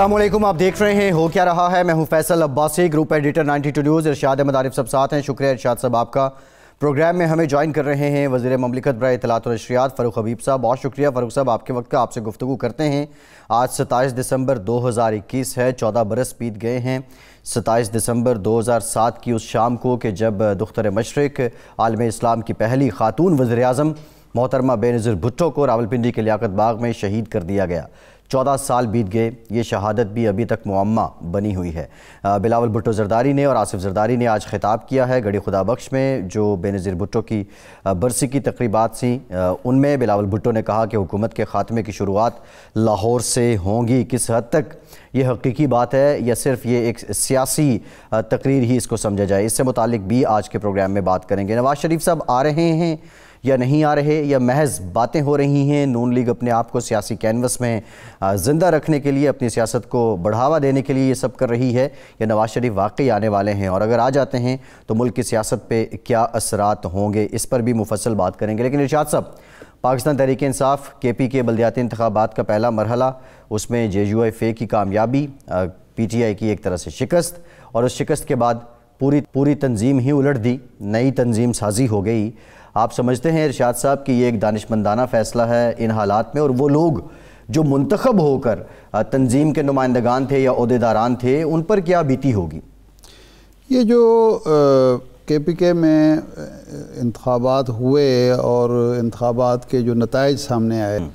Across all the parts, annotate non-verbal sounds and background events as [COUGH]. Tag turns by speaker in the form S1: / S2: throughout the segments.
S1: असलम आप देख रहे हैं हो क्या रहा है मैं हूं Faisal Abbasi group editor 92 news Irshad Ahmed Arif सब साथ हैं शुक्रिया इरशाद साहब आपका प्रोग्राम में हमें ज्वाइन कर रहे हैं वजीर ममलिकत बर इतलात नशरियात फ़रूख हबीब साहब बहुत शुक्रिया फ़रूख साहब आपके वक्त का आपसे गुफ्तु करते हैं आज सताईस दिसंबर इक्कीस है चौदह बरस बीत गए हैं सताईस दिसंबर 2007 की उस शाम को कि जब दुख्तर मशरक आलम इस्लाम की पहली खातून वज़ी अजम मोहतरमा बेनज़ीर भुट्टो को रावलपिंडी के लियाकत बाग में शहीद कर दिया गया चौदह साल बीत गए ये शहादत भी अभी तक मुआमा बनी हुई है बिलावल भुट्टो जरदारी ने और आसिफ जरदारी ने आज खिताब किया है गड़ी खुदा बख्श में जो बेनज़ीर भुट्टो की बरसी की तकरीबा थी उनमें बिलावल भुट्टो ने कहा कि हुकूमत के ख़ात्मे की शुरुआत लाहौर से होंगी किस हद तक ये हकीकी बात है या सिर्फ ये एक सियासी तकरीर ही इसको समझा जाए इससे मुतल भी आज के प्रोग्राम में बात करेंगे नवाज़ शरीफ साहब आ रहे हैं या नहीं आ रहे या महज बातें हो रही हैं नून लीग अपने आप को सियासी कैनवस में ज़िंदा रखने के लिए अपनी सियासत को बढ़ावा देने के लिए ये सब कर रही है या नवाज शरीफ वाकई आने वाले हैं और अगर आ जाते हैं तो मुल्क की सियासत पर क्या असरात होंगे इस पर भी मुफसल बात करेंगे लेकिन इर्शाद साहब पाकिस्तान तहरीक इंसाफ के पी के बलदियाती इंतबात का पहला मरहला उसमें जे यू एफ ए की कामयाबी पी टी आई की एक तरह से शिकस्त और उस शिकस्त के बाद पूरी पूरी तंजीम ही उलट दी नई तंजीम साजी हो गई आप समझते हैं इरशाद साहब कि ये एक दानशमंदाना फ़ैसला है इन हालात में और वो लोग जो मंतखब होकर तंजीम के नुमाइंदगान थे या अहदेदारान थे उन पर क्या बीती होगी
S2: ये जो के पी के में इंतबात हुए और इंतबात के जो नतज सामने आए हम्म।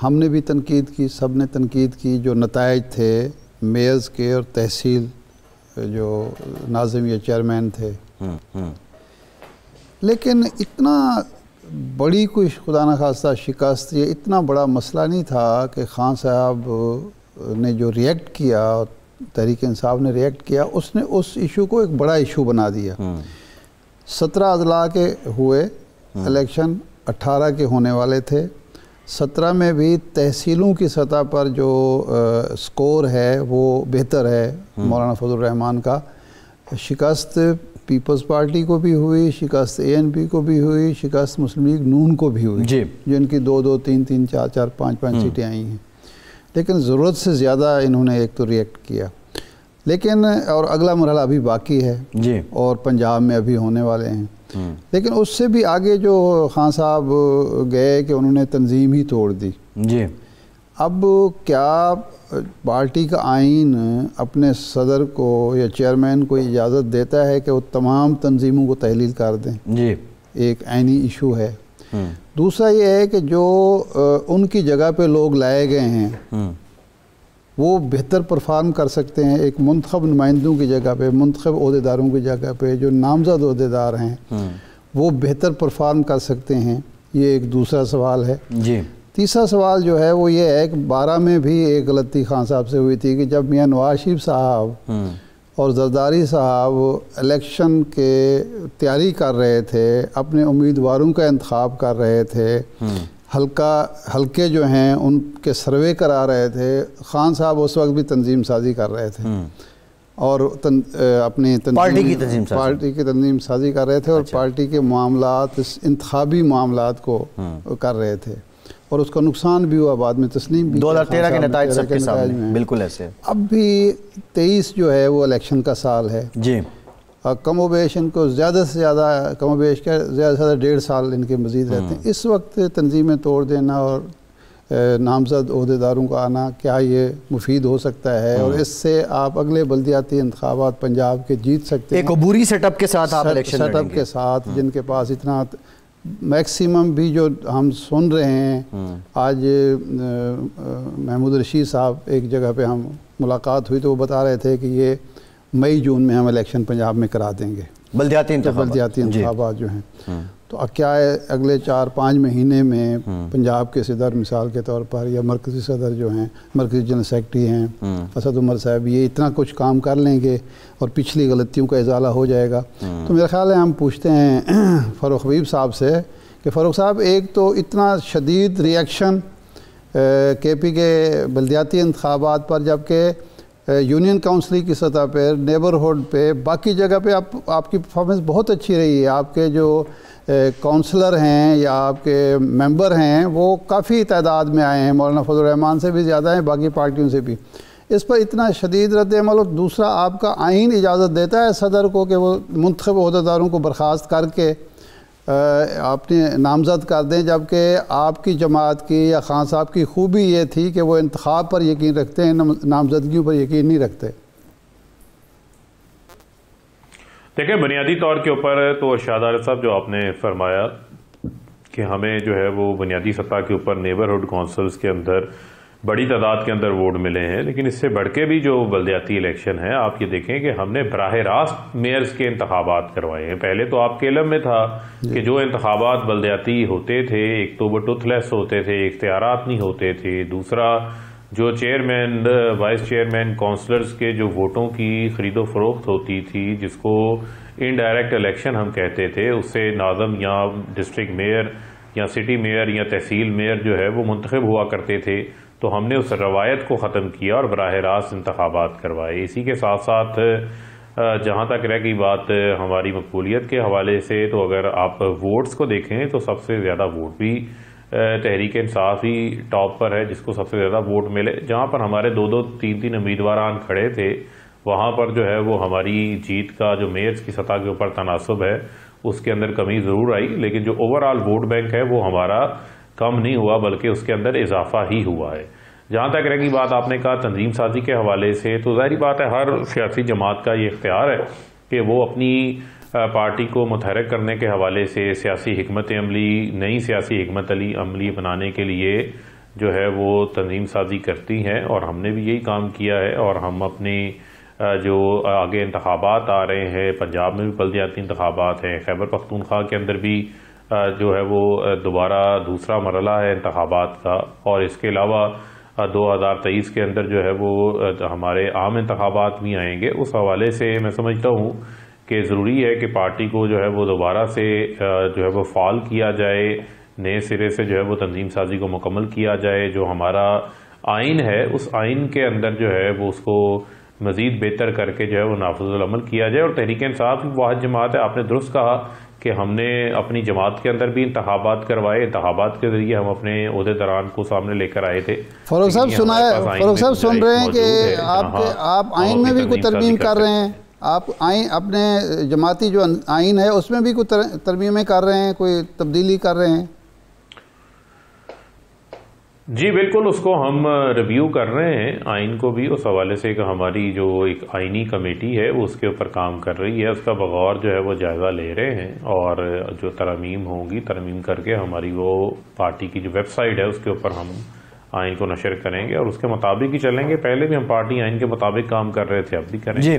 S2: हमने भी तनकीद की सब ने तनकीद की जो नतज थे मेयर्स के और तहसील जो नाजिम या चेयरमैन थे हुँ, हम्म, हुँ। हम्म। लेकिन इतना बड़ी कोई खुदा न खास्ता शिकस्त ये इतना बड़ा मसला नहीं था कि खान साहब ने जो रिएक्ट किया तहरीक इंसाफ ने रिएक्ट किया उसने उस इशू को एक बड़ा इशू बना दिया हम्म। सत्रह अजला के हुए इलेक्शन हम्म। अट्ठारह के होने वाले थे सत्रह में भी तहसीलों की सतह पर जो आ, स्कोर है वो बेहतर है हम्म। मौलाना फजल रहमान का शिकस्त पीपल्स पार्टी को भी हुई शिकस्त ए को भी हुई शिकस्त मुस्लिम लीग नून को भी हुई जी जिनकी दो दो तीन तीन चार चार पाँच पाँच हम्म। सीटें आई हैं लेकिन ज़रूरत से ज़्यादा इन्होंने एक तो रिएक्ट किया लेकिन और अगला मरहला अभी बाकी है जी और पंजाब में अभी होने वाले हैं हम्म। लेकिन उससे भी आगे जो खान साहब गए कि उन्होंने तंजीम ही तोड़ दी जी अब क्या पार्टी का आइन अपने सदर को या चेयरमैन को इजाज़त देता है कि वो तमाम तंजीमों को तहलील कर दें जी एक आइनी इशू है हम्म। दूसरा ये है कि जो उनकी जगह पे लोग लाए गए हैं हम्म। वो बेहतर परफार्म कर सकते हैं एक मंतखब नुमाइंदों की जगह पे मंतखब अहदेदारों की जगह पे जो नामजद अहदेदार हैं हम्म। वो बेहतर परफार्म कर सकते हैं ये एक दूसरा सवाल है जी तीसरा सवाल जो है वो ये है कि बारह में भी एक गलती खान साहब से हुई थी कि जब मियाँ नवाज शरीफ साहब हम्म। और जरदारी साहब इलेक्शन के तैयारी कर रहे थे अपने उम्मीदवारों का इंतखब कर रहे थे हम्म। हल्का हल्के जो हैं उनके सर्वे करा रहे थे खान साहब उस वक्त भी तंजीम साजी कर रहे थे हम्म। और तन, अपनी तंजीम, पार्टी की तंजीम साजी पार्टी की तंजीम साजी कर रहे थे और अच्छा। पार्टी के मामला इंतबी मामला को कर रहे थे और उसका नुकसान भी हुआ बाद में तस्लीम भी दो हज़ार तेरह के नतज सबके सामने
S1: में बिल्कुल ऐसे
S2: अब भी तेईस जो है वो इलेक्शन का साल है जी कमो बेश इनको ज़्यादा से ज़्यादा कमो बेश ज़्यादा से ज़्यादा डेढ़ साल इनके मज़ीद रहते हैं हम्म। इस वक्त तनजीमें तोड़ देना और नामजद अहदेदारों का आना क्या ये मुफीद हो सकता है और हम्म। इससे आप अगले बल्दियाती इंतबात पंजाब के जीत सकते एक हैं एक बुरी सेटअप के साथ आप इलेक्शन सेटअप के साथ हम्म। जिनके पास इतना मैक्सिमम भी जो हम सुन रहे हैं हम्म। आज महमूद रशीद साहब एक जगह पे हम मुलाकात हुई तो वो बता रहे थे कि ये मई जून में हम इलेक्शन पंजाब में करा देंगे
S3: बल्दियाती तो बल्दियाती इंतबात जो हैं हम्म।
S2: तो क्या है अगले चार पाँच महीने में हम्म। पंजाब के सदर मिसाल के तौर पर या मरकजी सदर जो हैं मरकजी जनरल सेक्रटरी हैं हम्म। असद उमर साहब ये इतना कुछ काम कर लेंगे और पिछली गलतियों का इजाला हो जाएगा
S3: हम्म।
S4: तो
S2: मेरा ख्याल है हम पूछते हैं [CLEARS THROAT] फ़ारूक हबीब साहब से कि फ़ारूक साहब एक तो इतना शदीद रिएक्शन के पी के बलदियाती इंतबात पर जबकि यूनियन काउंसिल की सतह पर नेबरहुड पे बाकी जगह पे आप आपकी परफॉर्मेंस बहुत अच्छी रही है आपके जो काउंसलर हैं या आपके मेंबर हैं वो काफ़ी तादाद में आए हैं मौलाना फजलरहमान से भी ज़्यादा हैं बाकी पार्टियों से भी इस पर इतना शदीद रद्दमल और दूसरा आपका आइन इजाज़त देता है सदर को कि वो मुंतब अहदेदारों को बर्खास्त करके अपने नामजद कर दें जबकि आपकी जमात की या खान साहब की खूबी ये थी कि वो इंतखब पर यकीन रखते हैं नामजदगियों पर यकीन नहीं रखते
S5: देखिए बुनियादी तौर के ऊपर तो अरशाद आर साहब जो आपने फरमाया कि हमें जो है वो बुनियादी सतह के ऊपर नेबरहुड काउंसिल्स के अंदर बड़ी तादाद के अंदर वोट मिले हैं लेकिन इससे बढ़ के भी जो बलदयाती इलेक्शन है आप ये देखें कि हमने बरह रास्त मेयर्स के इंतबात करवाए हैं पहले तो आपके इलम में था कि जो इंतबात बलदयाती होते थे एक तो वो टुथलेस होते थे इख्तियार नहीं होते थे दूसरा जो चेयरमैन वाइस चेयरमैन काउंसलर्स के जो वोटों की खरीदो फरोख्त होती थी जिसको इनडायरेक्ट इलेक्शन हम कहते थे उससे नाजम या डिस्ट्रिक्ट मेयर या सिटी मेयर या तहसील मेयर जो है वो मंतखब हुआ करते थे तो हमने उस रवायत को ख़त्म किया और बरह रास्त इंतबात करवाए इसी के साथ साथ जहाँ तक रह गई बात हमारी मकबूलीत के हवाले से तो अगर आप वोट्स को देखें तो सबसे ज़्यादा वोट भी तहरीक इंसाफ ही टॉप पर है जिसको सबसे ज़्यादा वोट मिले जहाँ पर हमारे दो दो तीन तीन उम्मीदवार खड़े थे वहाँ पर जो है वो हमारी जीत का जो मेयर्स की सतह के ऊपर तनासब है उसके अंदर कमी ज़रूर आई लेकिन जो ओवरऑल वोट बैंक है वो हमारा कम नहीं हुआ बल्कि उसके अंदर इजाफा ही हुआ है जहाँ तक रहेगी बात आपने कहा तंजीम साजी के हवाले से तो जाहिर बात है हर सियासी जमात का ये इख्तियार है कि वो अपनी पार्टी को मुतहरक करने के हवाले से सियासी हमत अमली नई सियासी हमत अली अमली बनाने के लिए जो है वो तंजीम साजी करती हैं और हमने भी यही काम किया है और हम अपने जो आगे इंतबात आ रहे हैं पंजाब में भी बल्दियाती इंतबात हैं खैबर पख्तूनख्वा के अंदर भी जो है वो दोबारा दूसरा मरला है इंतबात का और इसके अलावा दो हज़ार तेईस के अंदर जो है वो हमारे आम इंतबात भी आएंगे उस हवाले से मैं समझता हूँ कि ज़रूरी है कि पार्टी को जो है वो दोबारा से जो है वो फाल किया जाए नए सिरे से जो है वो तंजीम साजी को मुकम्मल किया जाए जो हमारा आइन है उस आइन के अंदर जो है वो उसको मज़ीद बेहतर करके जो है वो नाफजमल किया जाए और तहरीक इंसाफ वाद जमात है आपने दुरुस्त कहा कि हमने अपनी जमात के अंदर भी इंतबात करवाए इंतबात के जरिए हम अपने दरान को सामने लेकर आए थे फरोग साहब सुना है साहब सुन रहे हैं कि हाँ। आप आइन में भी कोई तरमीम कर रहे हैं
S2: आप आइन अपने जमाती जो आइन है उसमें भी कुछ तर, तरमीमें कर रहे हैं कोई तब्दीली कर रहे हैं
S5: जी बिल्कुल उसको हम रिव्यू कर रहे हैं आइन को भी उस हवाले से हमारी जो एक आइनी कमेटी है वो उसके ऊपर काम कर रही है उसका बगौर जो है वो जायज़ा ले रहे हैं और जो तरमीम होंगी तरमीम करके हमारी वो पार्टी की जो वेबसाइट है उसके ऊपर हम आइन को नशर करेंगे और उसके मुताबिक ही चलेंगे पहले भी हम पार्टी आइन के मुताबिक काम कर रहे थे अब भी करेंगे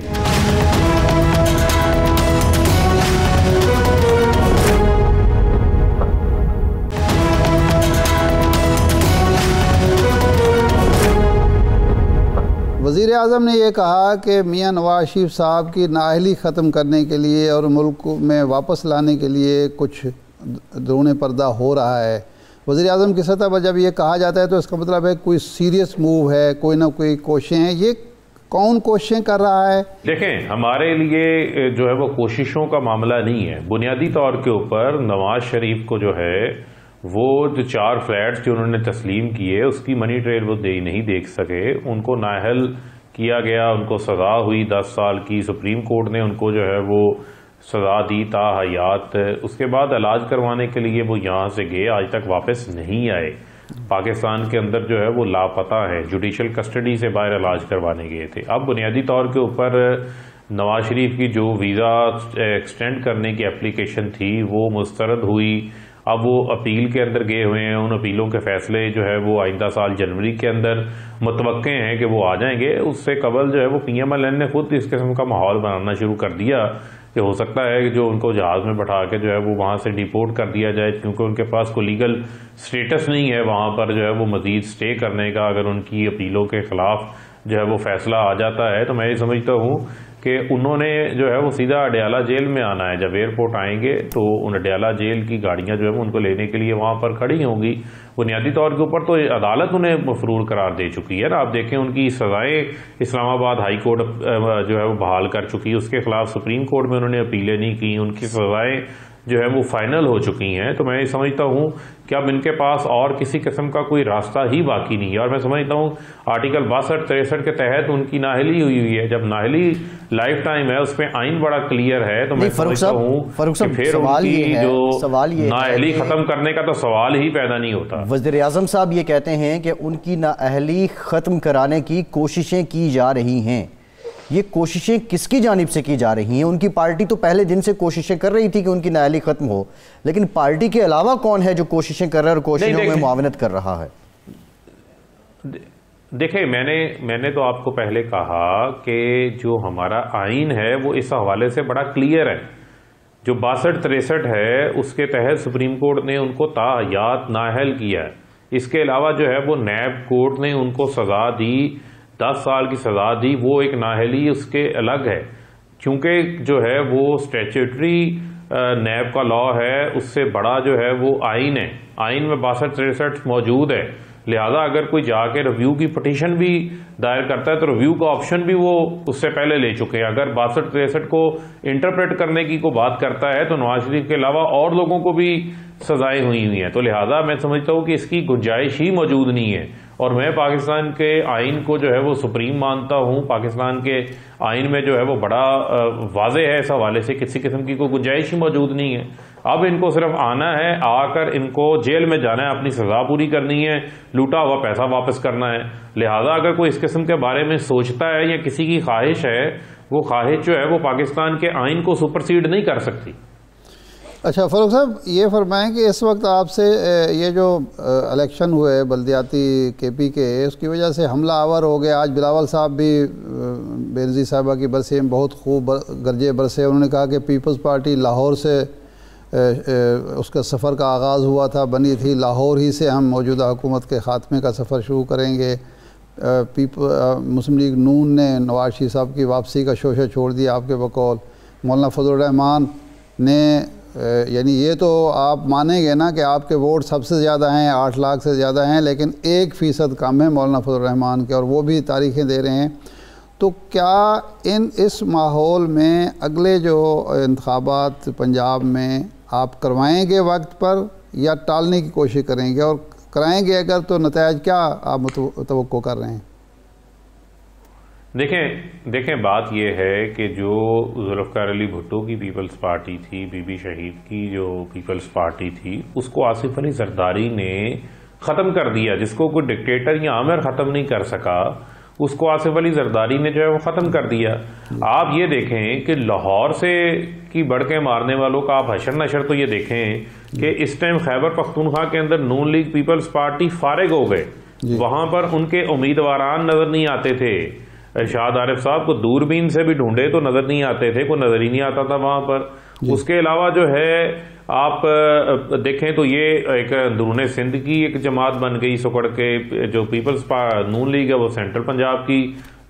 S2: वजीर अजम ने यह कहा कि मियाँ नवाज शरीफ साहब की नाहली ख़त्म करने के लिए और मुल्क में वापस लाने के लिए कुछ द्रोण पर्दा हो रहा है वज़ी अजम की सतह पर जब ये कहा जाता है तो इसका मतलब है कोई सीरियस मूव है कोई ना कोई कोशिशें हैं ये कौन कोशिशें कर रहा है
S5: देखें हमारे लिए जो है वो कोशिशों का मामला नहीं है बुनियादी तौर के ऊपर नवाज शरीफ को जो है वो जो चार फ्लैट्स जो उन्होंने तस्लीम किए उसकी मनी ट्रेल वो दे नहीं देख सके उनको नाहल किया गया उनको सजा हुई दस साल की सुप्रीम कोर्ट ने उनको जो है वो सजा दी ता हयात उसके बाद इलाज करवाने के लिए वो यहाँ से गए आज तक वापस नहीं आए पाकिस्तान के अंदर जो है वो लापता है जुडिशल कस्टडी से बाहर इलाज करवाने गए थे अब बुनियादी तौर के ऊपर नवाज शरीफ की जो वीज़ा एक्सटेंड करने की एप्लीकेशन थी वो मुस्तरद हुई अब वो अपील के अंदर गए हुए हैं उन अपीलों के फैसले जो है वो आइंदा साल जनवरी के अंदर मुतव हैं कि वो आ जाएंगे उससे कबल जो है वो पी एम एल एन ने खुद इस किस्म का माहौल बनाना शुरू कर दिया कि हो सकता है कि जो उनको जहाज़ में बैठा के जो है वो वहाँ से डिपोर्ट कर दिया जाए क्योंकि उनके पास कोई लीगल स्टेटस नहीं है वहाँ पर जो है वो मज़ीद स्टे करने का अगर उनकी अपीलों के ख़िलाफ़ जो है वो फैसला आ जाता है तो मैं ये समझता हूँ कि उन्होंने जो है वो सीधा अडयाला जेल में आना है जब एयरपोर्ट आएंगे तो उन अडयाला जेल की गाड़ियाँ जो है उनको लेने के लिए वहाँ पर खड़ी होंगी बुनियादी तौर के ऊपर तो अदालत उन्हें मफरूर करार दे चुकी है ना आप देखें उनकी सज़ाएँ इस्लामाबाद हाई कोर्ट जो है वो बहाल कर चुकी है उसके खिलाफ सुप्रीम कोर्ट में उन्होंने अपीलें नहीं की उनकी सज़ाएँ जो है वो फाइनल हो चुकी हैं तो मैं ये समझता हूँ कि अब इनके पास और किसी किस्म का कोई रास्ता ही बाकी नहीं है और मैं समझता हूँ आर्टिकल बासठ तिरसठ के तहत उनकी नाहली हुई हुई है जब नाहली लाइफ टाइम है उसमें आइन बड़ा क्लियर है तो मैं समझता
S1: हूँ फिर सवाल ये जो सवाल ये
S5: खत्म करने का तो सवाल ही पैदा नहीं
S1: होता वजीर साहब ये कहते हैं कि उनकी नाअहली खत्म कराने की कोशिशें की जा रही हैं ये कोशिशें किसकी जानब से की जा रही हैं उनकी पार्टी तो पहले दिन से कोशिशें कर रही थी कि उनकी न्यायालय ख़त्म हो लेकिन पार्टी के अलावा कौन है जो कोशिशें कर रहा है और कोशिशों में मुआवनत कर रहा है
S5: देखिए मैंने मैंने तो आपको पहले कहा कि जो हमारा आइन है वो इस हवाले से बड़ा क्लियर है जो बासठ तिरसठ है उसके तहत सुप्रीम कोर्ट ने उनको तायात नाहल किया है इसके अलावा जो है वो नैब कोर्ट ने उनको सज़ा दी दस साल की सज़ा दी वो एक नाहली उसके अलग है क्योंकि जो है वो स्टेचुटरी नैब का लॉ है उससे बड़ा जो है वो आइन है आइन में बासठ तिरसठ मौजूद है लिहाजा अगर कोई जाके रिव्यू की पटिशन भी दायर करता है तो रिव्यू का ऑप्शन भी वो उससे पहले ले चुके हैं अगर बासठ तिरसठ को इंटरप्रेट करने की को बात करता है तो नवाज शरीफ के अलावा और लोगों को भी सजाएं हुई हुई हैं तो लिहाजा मैं समझता हूँ कि इसकी गुंजाइश ही मौजूद नहीं है और मैं पाकिस्तान के आइन को जो है वो सुप्रीम मानता हूँ पाकिस्तान के आइन में जो है वो बड़ा वाज है इस हवाले से किसी किस्म की कोई गुंजाइश ही मौजूद नहीं है अब इनको सिर्फ आना है आकर इनको जेल में जाना है अपनी सजा पूरी करनी है लूटा हुआ पैसा वापस करना है लिहाजा अगर कोई इस किस्म के बारे में सोचता है या किसी की ख्वाहिश है वो ख्वाहिश जो है वो पाकिस्तान के आइन को सुपरसीड नहीं कर सकती
S2: अच्छा फ़रूक साहब ये फरमाएं कि इस वक्त आपसे ये जो इलेक्शन हुए बल्दियाती के पी के उसकी वजह से हमला आवर हो गया आज बिलावल साहब भी बेनजी साहबा की बरसे में बहुत खूब गर्जे बरसे उन्होंने कहा कि पीपल्स पार्टी लाहौर से उसका सफ़र का आगाज़ हुआ था बनी थी लाहौर ही से हम मौजूदा हुकूमत के ख़ात्मे का सफ़र शुरू करेंगे पीप मुस्लिम लीग नून ने नवाज शरीफ साहब की वापसी का शोशा छोड़ दिया आपके बकौल मौलाना फजल रहमान ने यानी ये तो आप मानेंगे ना कि आपके वोट सबसे ज़्यादा हैं आठ लाख से ज़्यादा हैं लेकिन एक फ़ीसद कम है मौलाना फजलरहमान के और वो भी तारीखें दे रहे हैं तो क्या इन इस माहौल में अगले जो इंतबात पंजाब में आप करवाएंगे वक्त पर या टालने की कोशिश करेंगे और कराएंगे अगर तो नतज क्या आप मुतव कर रहे हैं
S5: देखें देखें बात यह है कि जो जुल्फ़ार अली भुट्टो की पीपल्स पार्टी थी बीबी शहीद की जो पीपल्स पार्टी थी उसको आसिफ अली जरदारी ने ख़त्म कर दिया जिसको कोई डिक्टेटर या आमिर ख़त्म नहीं कर सका उसको आसिफ अली जरदारी ने जो है वो ख़त्म कर दिया आप ये देखें कि लाहौर से की बढ़ के मारने वालों का आप हशर नशर तो ये देखें कि इस टाइम खैबर पख्तूनख्वा के अंदर नून लीग पीपल्स पार्टी फारग हो गए वहाँ पर उनके उम्मीदवार नज़र नहीं आते थे शाद आरिफ साहब को दूरबीन से भी ढूंढे तो नज़र नहीं आते थे कोई नज़र ही नहीं आता था वहाँ पर उसके अलावा जो है आप देखें तो ये एक अंदरून सिंध की एक जमात बन गई सुकड़ के जो पीपल्स नून लीग है वो सेंट्रल पंजाब की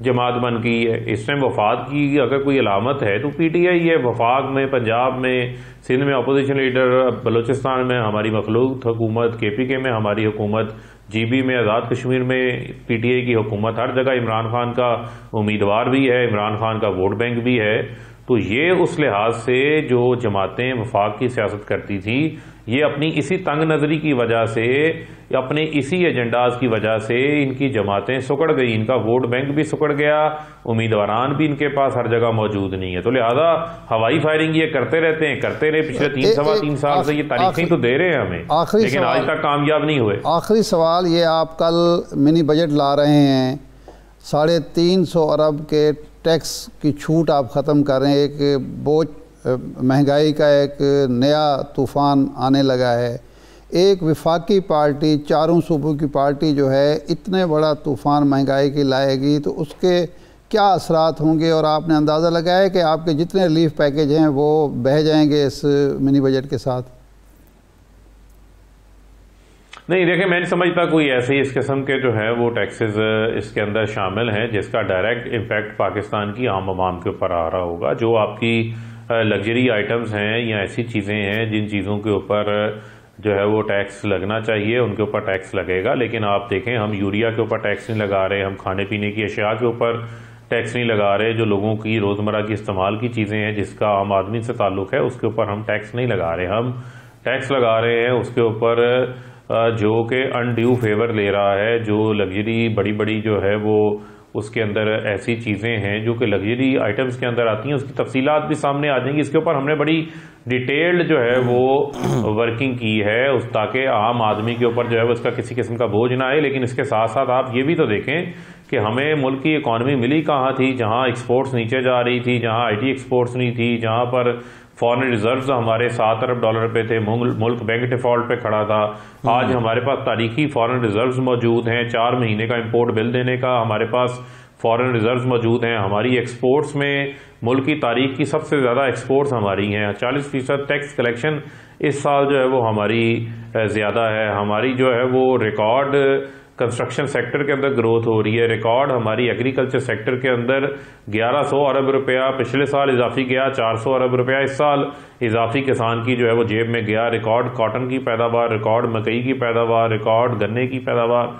S5: जमात बन गई है इस टाइम वफाद की अगर कोई अलामत है तो पी टी आई है वफाक में पंजाब में सिंध में अपोजिशन लीडर बलूचिस्तान में हमारी मखलूक हुकूमत के पी के में हमारी हुकूमत जीबी में आज़ाद कश्मीर में पीटीए की हुकूमत हर जगह इमरान खान का उम्मीदवार भी है इमरान खान का वोट बैंक भी है तो ये उस लिहाज से जो जमातें वफाक की सियासत करती थी ये अपनी इसी तंग नज़री की वजह से अपने इसी एजेंडाज की वजह से इनकी जमातें सुकड़ गई इनका वोट बैंक भी सुकड़ गया उम्मीदवारान भी इनके पास हर जगह मौजूद नहीं है तो लिहाजा हवाई फायरिंग ये करते रहते हैं करते रहे पिछले तीन सवा तीन साल से ये तारीखें तो दे रहे हैं हमें आखिरी लेकिन आज तक कामयाब नहीं हुए
S2: आखिरी सवाल ये आप कल मिनी बजट ला रहे हैं साढ़े तीन सौ अरब के टैक्स की छूट आप ख़त्म कर रहे हैं एक बोझ महंगाई का एक नया तूफ़ान आने लगा है एक विफाकी पार्टी चारों सूबों की पार्टी जो है इतने बड़ा तूफ़ान महंगाई की लाएगी तो उसके क्या असरात होंगे और आपने अंदाज़ा लगाया कि आपके जितने रिलीफ पैकेज हैं वो बह जाएंगे इस मिनी बजट के साथ
S5: नहीं देखिए मैं समझता कोई ऐसे इस किस्म के जो है वो टैक्सेस इसके अंदर शामिल हैं जिसका डायरेक्ट इम्पैक्ट पाकिस्तान की आम आवाम के ऊपर आ रहा होगा जो आपकी लग्जरी आइटम्स हैं या ऐसी चीज़ें हैं जिन चीज़ों के ऊपर जो है वो टैक्स लगना चाहिए उनके ऊपर टैक्स लगेगा लेकिन आप देखें हम यूरिया के ऊपर टैक्स नहीं लगा रहे हम खाने पीने की अशिया के ऊपर टैक्स नहीं लगा रहे जो लोगों की रोज़मर्रा की इस्तेमाल की चीज़ें हैं जिसका आम आदमी से ताल्लुक है उसके ऊपर हम टैक्स नहीं लगा रहे हम टैक्स लगा रहे हैं उसके ऊपर जो कि अनड्यू फेवर ले रहा है जो लग्जरी बड़ी बड़ी जो है वो उसके अंदर ऐसी चीज़ें हैं जो कि लग्जरी आइटम्स के अंदर आती हैं उसकी तफसीलात भी सामने आ जाएंगी इसके ऊपर हमने बड़ी डिटेल्ड जो है वो वर्किंग की है उस ताकि आम आदमी के ऊपर जो है उसका किसी किस्म का बोझ ना आए लेकिन इसके साथ साथ आप ये भी तो देखें कि हमें मुल्क की इकानमी मिली कहाँ थी जहाँ एक्सपोर्ट्स नीचे जा रही थी जहाँ टी एक्सपोर्ट्स नहीं थी जहाँ पर फॉरन रिज़र्व हमारे सात अरब डॉलर पे थे मुल्क बैंक डिफॉल्ट पे खड़ा था हम्म। आज हमारे पास तारीखी फॉरन रिजर्व मौजूद हैं चार महीने का इम्पोर्ट बिल देने का हमारे पास फॉरन रिज़र्व मौजूद हैं हमारी एक्सपोर्ट्स में मुल्क की तारीख की सबसे ज़्यादा एक्सपोर्ट्स हमारी हैं चालीस फीसद टैक्स कलेक्शन इस साल जो है वो हमारी ज़्यादा है हमारी जो है वो रिकॉर्ड कंस्ट्रक्शन सेक्टर के अंदर ग्रोथ हो रही है रिकॉर्ड हमारी एग्रीकल्चर सेक्टर के अंदर 1100 अरब रुपया पिछले साल इजाफी गया 400 अरब रुपया इस साल इजाफी किसान की जो है वो जेब में गया रिकॉर्ड कॉटन की पैदावार रिकॉर्ड मकई की पैदावार रिकॉर्ड गन्ने की पैदावार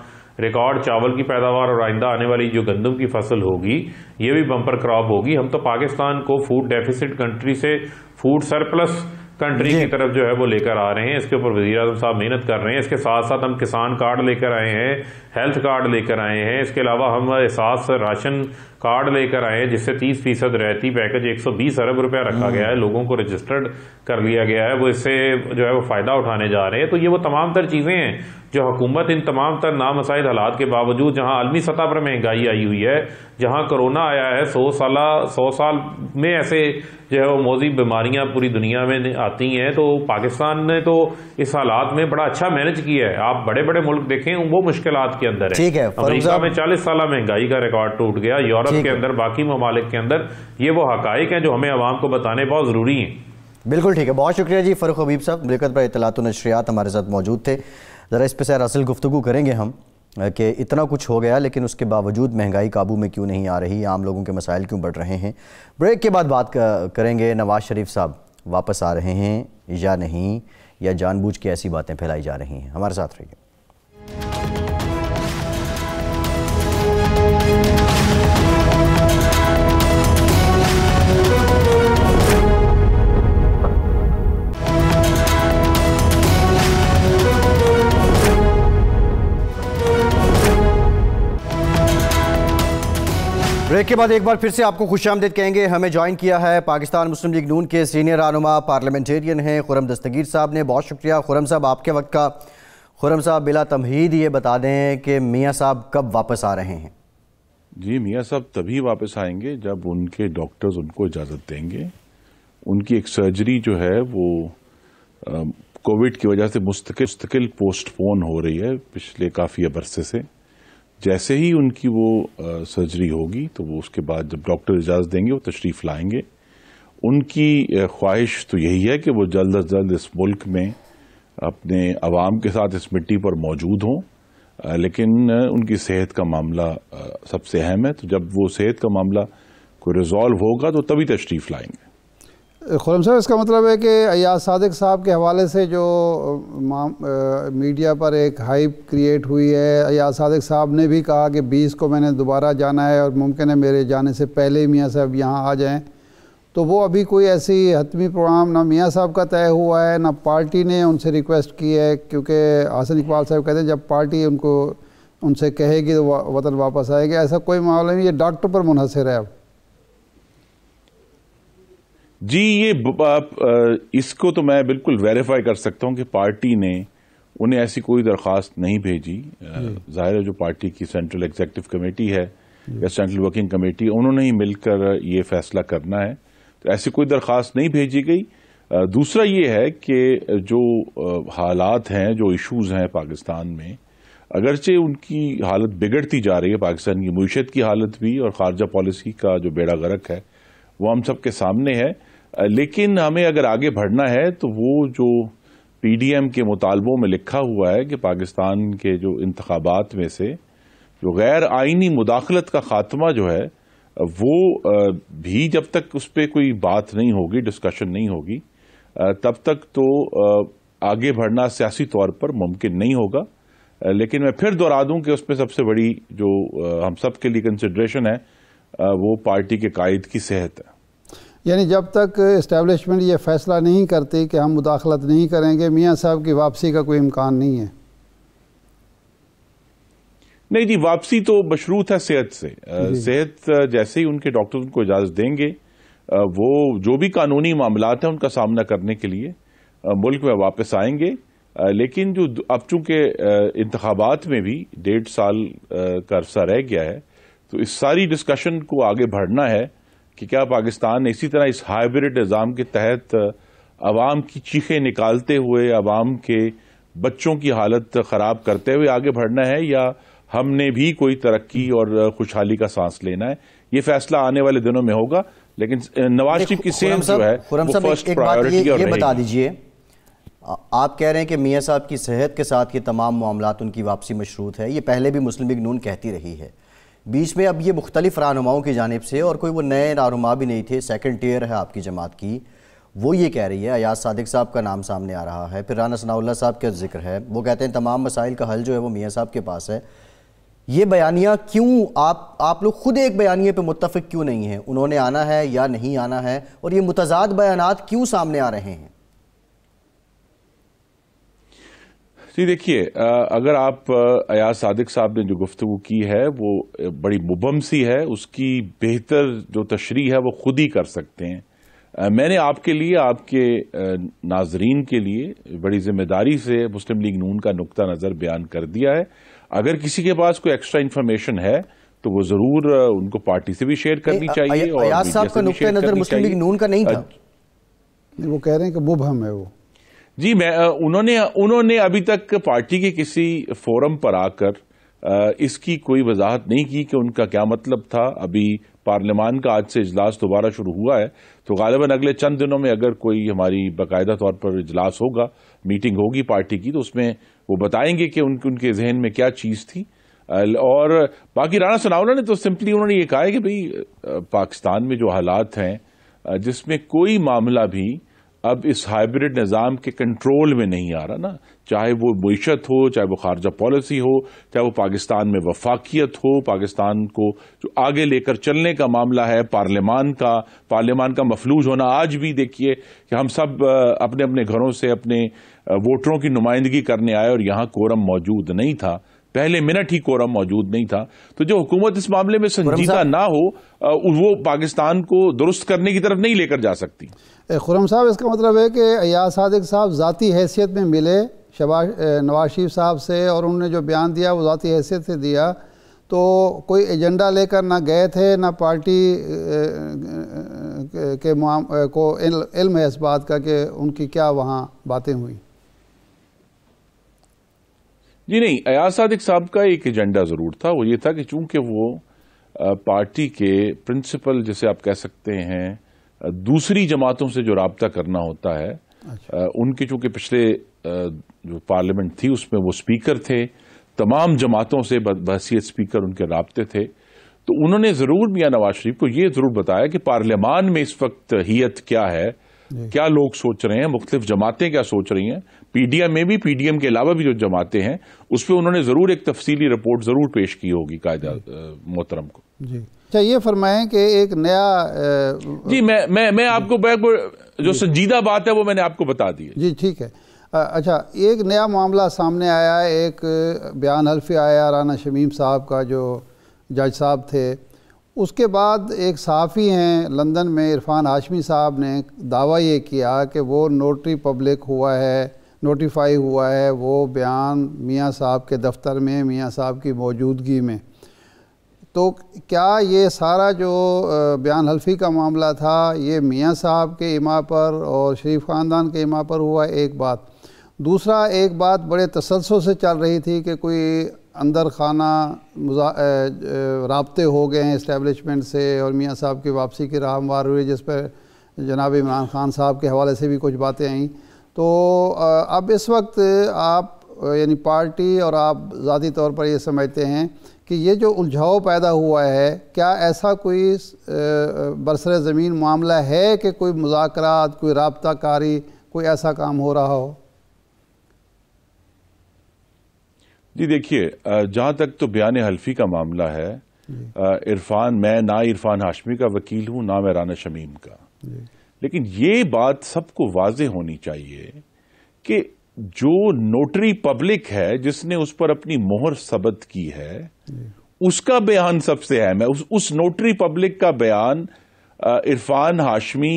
S5: रिकॉर्ड चावल की पैदावार और आइंदा आने वाली जो गंदम की फसल होगी ये भी बम्पर क्रॉप होगी हम तो पाकिस्तान को फूड डेफिसिट कंट्री से फूड सरप्लस कंट्री की तरफ जो है वो लेकर आ रहे हैं इसके ऊपर वजी अजम साहब मेहनत कर रहे हैं इसके साथ साथ हम किसान कार्ड लेकर आए हैं हेल्थ कार्ड लेकर आए हैं इसके अलावा हम साथ राशन कार्ड लेकर आए जिससे 30 फीसद रहती पैकेज 120 अरब रुपया रखा हम्म। गया है लोगों को रजिस्टर्ड कर लिया गया है वो इससे जो है वो फ़ायदा उठाने जा रहे हैं तो ये वो तमाम तर चीज़ें हैं जो हुकूमत इन तमाम तर नामसाइद हालात के बावजूद जहाँ आलमी सतह पर महंगाई आई हुई है जहाँ कोरोना आया है सौ साल सौ साल में ऐसे जो है वो मौजूद बीमारियाँ पूरी दुनिया में आती हैं तो पाकिस्तान ने तो इस हालात में बड़ा अच्छा मैनेज किया है आप बड़े बड़े मुल्क देखें वो मुश्किल के अंदर है ठीक है अमरीका में चालीस साल महंगाई का रिकॉर्ड टूट गया यूरोप यूरोप के अंदर बाकी ममालिक के अंदर ये वो हक हैं जो हमें आवाम को बताने बहुत ज़रूरी हैं
S1: बिल्कुल ठीक है बहुत शुक्रिया जी फरुख हबीब साहब दिक्कत पर इतलात नशरियात हमारे साथ मौजूद थे ज़रा इस पर सर असल गुफ्तु करेंगे हम कि इतना कुछ हो गया लेकिन उसके बावजूद महंगाई काबू में क्यों नहीं आ रही आम लोगों के मसाइल क्यों बढ़ रहे हैं ब्रेक के बाद बात करेंगे नवाज शरीफ साहब वापस आ रहे हैं या नहीं या जानबूझ के ऐसी बातें फैलाई जा रही हैं हमारे साथ रहिए ब्रेक के बाद एक बार फिर से आपको खुश आमदेद कहेंगे हमें ज्वाइन किया है पाकिस्तान मुस्लिम लीग नून के सीनियर रनुमा पार्लियामेंटेरियन हैं खुरम दस्तगीर साहब ने बहुत शुक्रिया खुरम साहब आपके वक्त का खुरम साहब बिला तमहीद ये बता दें कि मियाँ साहब कब वापस आ रहे हैं
S4: जी मियाँ साहब तभी वापस आएंगे जब उनके डॉक्टर्स उनको इजाज़त देंगे उनकी एक सर्जरी जो है वो कोविड की वजह से मुस्तकिल मुस्तकिल पोस्टपोन हो रही है पिछले काफ़ी अरसे से जैसे ही उनकी वो सर्जरी होगी तो वो उसके बाद जब डॉक्टर इजाज़त देंगे वो तशरीफ़ लाएंगे उनकी ख्वाहिश तो यही है कि वो जल्द अज जल्द इस मुल्क में अपने आवाम के साथ इस मिट्टी पर मौजूद हों लेकिन उनकी सेहत का मामला सबसे अहम है तो जब वो सेहत का मामला कोई रिजॉल्व होगा तो तभी तशरीफ़ लाएंगे
S2: खुरम साहब इसका मतलब है कि अयाज सादक साहब के हवाले से जो आ, मीडिया पर एक हाइप क्रिएट हुई है अयाज सादक साहब ने भी कहा कि बीस को मैंने दोबारा जाना है और मुमकिन है मेरे जाने से पहले ही मियाँ साहब यहाँ आ जाएँ तो वो अभी कोई ऐसी हतमी प्रोग्राम ना मियाँ साहब का तय हुआ है ना पार्टी ने उनसे रिक्वेस्ट की है क्योंकि हसन इकबाल साहब कहते हैं जब पार्टी उनको उनसे कहेगी तो वतन वापस आएगा ऐसा कोई मामला नहीं ये डॉक्टर पर मुनहसर है अब
S4: जी ये आप इसको तो मैं बिल्कुल वेरीफाई कर सकता हूं कि पार्टी ने उन्हें ऐसी कोई दरख्वास्त नहीं भेजी जाहिर है जो पार्टी की सेंट्रल एग्जेक्टिव कमेटी है या सेंट्रल वर्किंग कमेटी उन्होंने ही मिलकर ये फैसला करना है तो ऐसी कोई दरख्वास्त नहीं भेजी गई दूसरा ये है कि जो हालात हैं जो इश्यूज हैं पाकिस्तान में अगरचे उनकी हालत बिगड़ती जा रही है पाकिस्तान की मीशत की हालत भी और खारजा पॉलिसी का जो बेड़ा गरक है वो हम सबके सामने है लेकिन हमें अगर आगे बढ़ना है तो वो जो पीडीएम के मुतालबों में लिखा हुआ है कि पाकिस्तान के जो इंतबात में से जो गैर आइनी मुदाखलत का खात्मा जो है वो भी जब तक उस पर कोई बात नहीं होगी डिस्कशन नहीं होगी तब तक तो आगे बढ़ना सियासी तौर पर मुमकिन नहीं होगा लेकिन मैं फिर दोहरा दूं कि उसमें सबसे बड़ी जो हम सब के लिए कंसिड्रेशन है वो पार्टी के कायद की सेहत है
S2: यानी जब तक इस्टेबलिशमेंट ये फैसला नहीं करती कि हम मुदाखलत नहीं करेंगे मियाँ साहब की वापसी का कोई इम्कान नहीं है
S4: नहीं जी वापसी तो मशरूत है सेहत से सेहत जैसे ही उनके डॉक्टर उनको इजाजत देंगे वो जो भी कानूनी मामला हैं उनका सामना करने के लिए मुल्क में वापस आएंगे लेकिन जो अब चूंकि इंतबात में भी डेढ़ साल का अरसा रह गया है तो इस सारी डिस्कशन को आगे बढ़ना है कि क्या पाकिस्तान इसी तरह इस हाइब्रिड निज़ाम के तहत आवाम की चीखें निकालते हुए आवाम के बच्चों की हालत ख़राब करते हुए आगे बढ़ना है या हमने भी कोई तरक्की और खुशहाली का सांस लेना है ये फैसला आने वाले दिनों में होगा लेकिन नवाज शरीफ की सेम जो है वो फर्स्ट प्रायोरिटी और ये बता
S1: दीजिए आप कह रहे हैं कि मियाँ साहब की सेहत के साथ ये तमाम मामला उनकी वापसी मशरूत है ये पहले भी मुस्लिम लीग नून कहती रही है बीच में अब ये मुख्तलिफ रहनुमाओं की जानब से और कोई वो नए रहनुमा भी नहीं थे सेकेंड टेयर है आपकी जमात की वो ये कह रही है अयाज सादिक साहब का नाम सामने आ रहा है फिर राना सनाउल्ला साहब का जिक्र है वो कहते हैं तमाम मसाइल का हल जो है वो मियाँ साहब के पास है ये बयानिया क्यों आप आप लोग खुद एक बयानिए पे मुतफिक क्यों नहीं हैं उन्होंने आना है या नहीं आना है और ये मुतजाद बयानात क्यों सामने आ रहे
S4: हैं जी देखिए अगर आप अयाज सादिक साहब ने जो गुफ्तु की है वो बड़ी मुबम सी है उसकी बेहतर जो तशरी है वो खुद ही कर सकते हैं मैंने आपके लिए आपके नाजरीन के लिए बड़ी जिम्मेदारी से मुस्लिम लीग नून का नुकता नज़र बयान कर दिया है अगर किसी के पास कोई एक्स्ट्रा इन्फॉर्मेशन है तो वो जरूर उनको पार्टी से भी शेयर करनी चाहिए और अयाज साहब का नुकता नज़र मुस्लिम लीग नून का नहीं था
S2: वो कह रहे हैं कि मुबहम है वो
S4: जी मैं उन्होंने उन्होंने अभी तक पार्टी के किसी फोरम पर आकर इसकी कोई वजाहत नहीं की कि उनका क्या मतलब था अभी पार्लियामान का आज से इजलास दोबारा शुरू हुआ है तो गालिबा अगले चंद दिनों में अगर कोई हमारी बाकायदा तौर पर इजलास होगा मीटिंग होगी पार्टी की तो उसमें वो बताएंगे कि उनके उनके जहन में क्या चीज़ थी और बाकी राणा सनावला ने तो सिंपली उन्होंने ये कहा है कि भाई पाकिस्तान में जो हालात हैं जिसमें कोई मामला भी अब इस हाइब्रिड निज़ाम के कंट्रोल में नहीं आ रहा ना चाहे वो मीशत हो चाहे वो खारजा पॉलिसी हो चाहे वो पाकिस्तान में वफाकियत हो पाकिस्तान को जो आगे लेकर चलने का मामला है पार्लियामान का पार्लियामान का मफलूज होना आज भी देखिए कि हम सब अपने अपने घरों से अपने वोटरों की नुमाइंदगी करने आए और यहाँ कोरम मौजूद नहीं था पहले मिनट ही कोरम मौजूद नहीं था तो जो हुकूमत इस मामले में संजीदा ना हो वो पाकिस्तान को दुरुस्त करने की तरफ नहीं लेकर जा सकती
S2: खुरम साहब इसका मतलब है कि अयाज सादिक साहब ज़ाती हैसियत में मिले शबाश नवाज शरीफ साहब से और उन्होंने जो बयान दिया वो ज़ाती हैसियत से दिया तो कोई एजेंडा लेकर ना गए थे ना पार्टी के को इल्म है इस बात का कि उनकी क्या वहाँ बातें हुई
S4: जी नहीं अयाज सादिक साहब का एक एजेंडा ज़रूर था वो ये था कि चूंकि वो पार्टी के प्रिंसिपल जैसे आप कह सकते हैं दूसरी जमातों से जो रबता करना होता है अच्छा। उनके चूंकि पिछले जो पार्लियामेंट थी उसमें वो स्पीकर थे तमाम जमातों से बहसीत स्पीकर उनके रबते थे तो उन्होंने ज़रूर मियाँ नवाज शरीफ को ये ज़रूर बताया कि पार्लियामान में इस वक्त हियत क्या है क्या लोग सोच रहे हैं मुख्तलिफ जमातें क्या सोच रही हैं पीडीएम में भी पीडीएम के अलावा भी जो जमाते हैं उस पर उन्होंने ज़रूर एक तफसीली रिपोर्ट ज़रूर पेश की होगी कायदा मोहतरम को जी
S2: अच्छा ये फरमाएं कि एक नया
S4: जी मैं मैं मैं आपको जो संजीदा बात है वो मैंने आपको बता दी जी ठीक है
S2: अच्छा एक नया मामला सामने आया एक बयान हल्फी आया राना शमीम साहब का जो जज साहब थे उसके बाद एक सहाफ़ी हैं लंदन में इरफान हाशमी साहब ने दावा ये किया कि वो नोटरी पब्लिक हुआ है नोटिफाई हुआ है वो बयान मियाँ साहब के दफ्तर में मियाँ साहब की मौजूदगी में तो क्या ये सारा जो बयान हल्फी का मामला था ये मियाँ साहब के इमा पर और शरीफ ख़ानदान के इमा पर हुआ एक बात दूसरा एक बात बड़े तसलसों से चल रही थी कि कोई अंदर खाना रबते हो गए हैं इस्टेबलिशमेंट से और मियाँ साहब की वापसी की राह हुई जिस पर जनाब इमरान खान साहब के हवाले से भी कुछ बातें आईं तो अब इस वक्त आप यानी पार्टी और आप ज़ाती तौर पर ये समझते हैं कि ये जो उलझाव पैदा हुआ है क्या ऐसा कोई बरसर ज़मीन मामला है कि कोई मुजाकर कोई रबताकारी कोई ऐसा काम हो रहा हो
S4: जी देखिए जहाँ तक तो बयान हल्फी का मामला है इरफान मैं ना इरफान हाशमी का वकील हूँ ना मैं राना शमीम का लेकिन ये बात सबको वाजे होनी चाहिए कि जो नोटरी पब्लिक है जिसने उस पर अपनी मोहर सबद की है उसका बयान सबसे अहम है उस, उस नोटरी पब्लिक का बयान इरफान हाशमी